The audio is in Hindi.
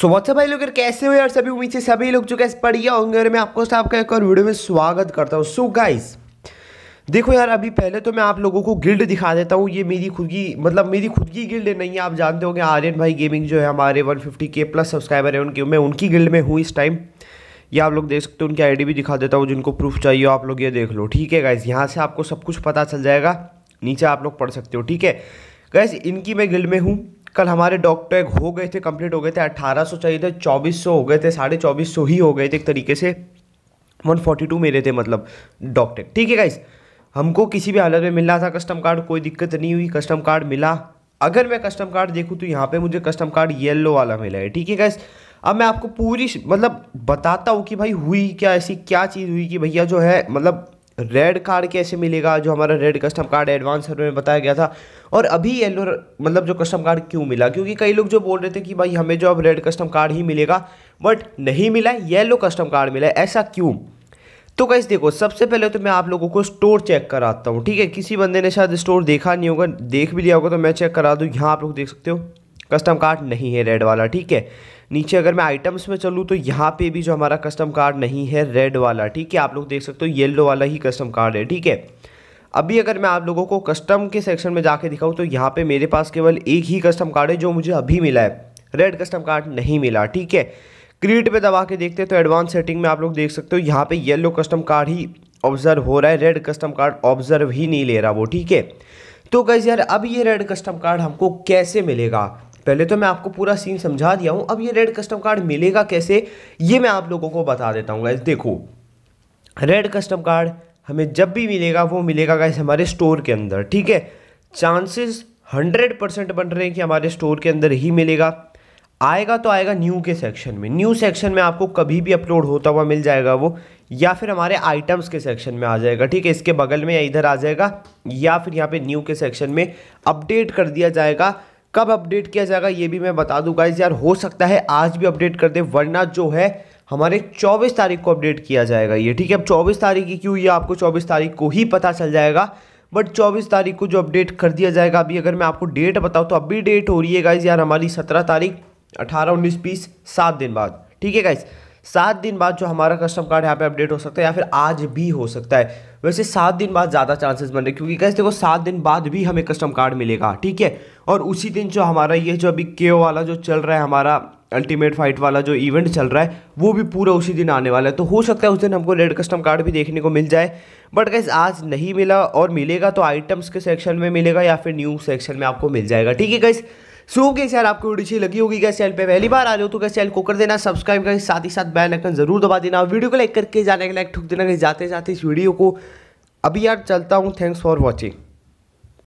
सो व्हाट्सअप भाई लोग कैसे हो यार सभी उम्मीद से सभी लोग जो कैसे बढ़िया होंगे और मैं आपको आपका एक और वीडियो में स्वागत करता हूँ सो गाइस देखो यार अभी पहले तो मैं आप लोगों को गिल्ड दिखा देता हूँ ये मेरी खुद की मतलब मेरी खुद की गिल्ड नहीं है आप जानते होंगे आर्यन भाई गेमिंग जो है हमारे फिफ्टी के प्लस सब्सक्राइबर है उनके मैं उनकी गिल्ड में हूँ इस टाइम ये आप लोग देख सकते हो उनकी आईडी भी दिखा देता हूँ जिनको प्रूफ चाहिए आप लोग ये देख लो ठीक है गाइज यहाँ से आपको सब कुछ पता चल जाएगा नीचे आप लोग पढ़ सकते हो ठीक है गैस इनकी मैं गिल्ड में हूँ कल हमारे डॉग टैग हो गए थे कंप्लीट हो गए थे अट्ठारह सौ चाहिए थे चौबीस सौ हो गए थे साढ़े चौबीस सौ ही हो गए थे एक तरीके से वन फोर्टी टू मेरे थे मतलब डॉग टैग ठीक है गाइस हमको किसी भी हालत में मिलना था कस्टम कार्ड कोई दिक्कत नहीं हुई कस्टम कार्ड मिला अगर मैं कस्टम कार्ड देखूँ तो यहाँ पर मुझे कस्टम कार्ड येल्लो वाला मिला है ठीक है गाइस अब मैं आपको पूरी मतलब बताता हूँ कि भाई हुई क्या ऐसी क्या चीज़ हुई कि भैया जो है मतलब रेड कार्ड कैसे मिलेगा जो हमारा red custom card advance survey में बताया गया था और अभी येलो मतलब जो कस्टम कार्ड क्यों मिला क्योंकि कई लोग जो बोल रहे थे कि भाई हमें जो अब रेड कस्टम कार्ड ही मिलेगा बट नहीं मिला येलो कस्टम कार्ड मिला ऐसा क्यों तो कैसे देखो सबसे पहले तो मैं आप लोगों को स्टोर चेक कराता हूँ ठीक है किसी बंदे ने शायद स्टोर देखा नहीं होगा देख भी लिया होगा तो मैं चेक करा दूँ यहाँ आप लोग देख सकते हो कस्टम कार्ड नहीं है रेड वाला ठीक है नीचे अगर मैं आइटम्स में चलूँ तो यहाँ पे भी जो हमारा कस्टम कार्ड नहीं है रेड वाला ठीक है आप लोग देख सकते हो येलो वाला ही कस्टम कार्ड है ठीक है अभी अगर मैं आप लोगों को कस्टम के सेक्शन में जाके दिखाऊँ तो यहाँ पे मेरे पास केवल एक ही कस्टम कार्ड है जो मुझे अभी मिला है रेड कस्टम कार्ड नहीं मिला ठीक है क्रिएट पे दबा के देखते हैं तो एडवांस सेटिंग में आप लोग देख सकते हो यहाँ पे येलो कस्टम कार्ड ही ऑब्जर्व हो रहा है रेड कस्टम कार्ड ऑब्जर्व ही नहीं ले रहा वो ठीक है तो गैस यार अब ये रेड कस्टम कार्ड हमको कैसे मिलेगा पहले तो मैं आपको पूरा सीन समझा दिया हूँ अब ये रेड कस्टम कार्ड मिलेगा कैसे ये मैं आप लोगों को बता देता हूँ गाइज देखो रेड कस्टम कार्ड हमें जब भी मिलेगा वो मिलेगा गाइज हमारे स्टोर के अंदर ठीक है चांसेस हंड्रेड परसेंट बन रहे हैं कि हमारे स्टोर के अंदर ही मिलेगा आएगा तो आएगा न्यू के सेक्शन में न्यू सेक्शन में आपको कभी भी अपलोड होता हुआ मिल जाएगा वो या फिर हमारे आइटम्स के सेक्शन में आ जाएगा ठीक है इसके बगल में या इधर आ जाएगा या फिर यहाँ पे न्यू के सेक्शन में अपडेट कर दिया जाएगा कब अपडेट किया जाएगा ये भी मैं बता दूँ गाइज यार हो सकता है आज भी अपडेट कर दे वरना जो है हमारे 24 तारीख को अपडेट किया जाएगा ये ठीक है अब 24 तारीख की क्यों ये आपको 24 तारीख को ही पता चल जाएगा बट 24 तारीख को जो अपडेट कर दिया जाएगा अभी अगर मैं आपको डेट बताऊँ तो अभी डेट हो रही है गाइज यार हमारी सत्रह तारीख अठारह उन्नीस बीस सात दिन बाद ठीक है गाइज़ सात दिन बाद जो हमारा कस्टम कार्ड यहाँ पे अपडेट हो सकता है या फिर आज भी हो सकता है वैसे सात दिन बाद ज़्यादा चांसेस बन रहे क्योंकि कैसे देखो सात दिन बाद भी हमें कस्टम कार्ड मिलेगा ठीक है और उसी दिन जो हमारा ये जो अभी के वाला जो चल रहा है हमारा अल्टीमेट फाइट वाला जो इवेंट चल रहा है वो भी पूरा उसी दिन आने वाला है तो हो सकता है उस दिन हमको रेड कस्टम कार्ड भी देखने को मिल जाए बट गैस आज नहीं मिला और मिलेगा तो आइटम्स के सेक्शन में मिलेगा या फिर न्यू सेक्शन में आपको मिल जाएगा ठीक है गैस सो so, कैसे यार आपको वीडियो अच्छी लगी होगी कैसे चैनल पे पहली बार आ जाओ तो क्या चैनल को कर देना सब्सक्राइब करके साथ ही साथ बेल आइकन जरूर दबा देना वीडियो को लाइक करके जाने के लाइक ठुक देना कहीं जाते जाते इस वीडियो को अभी यार चलता हूँ थैंक्स फॉर वॉचिंग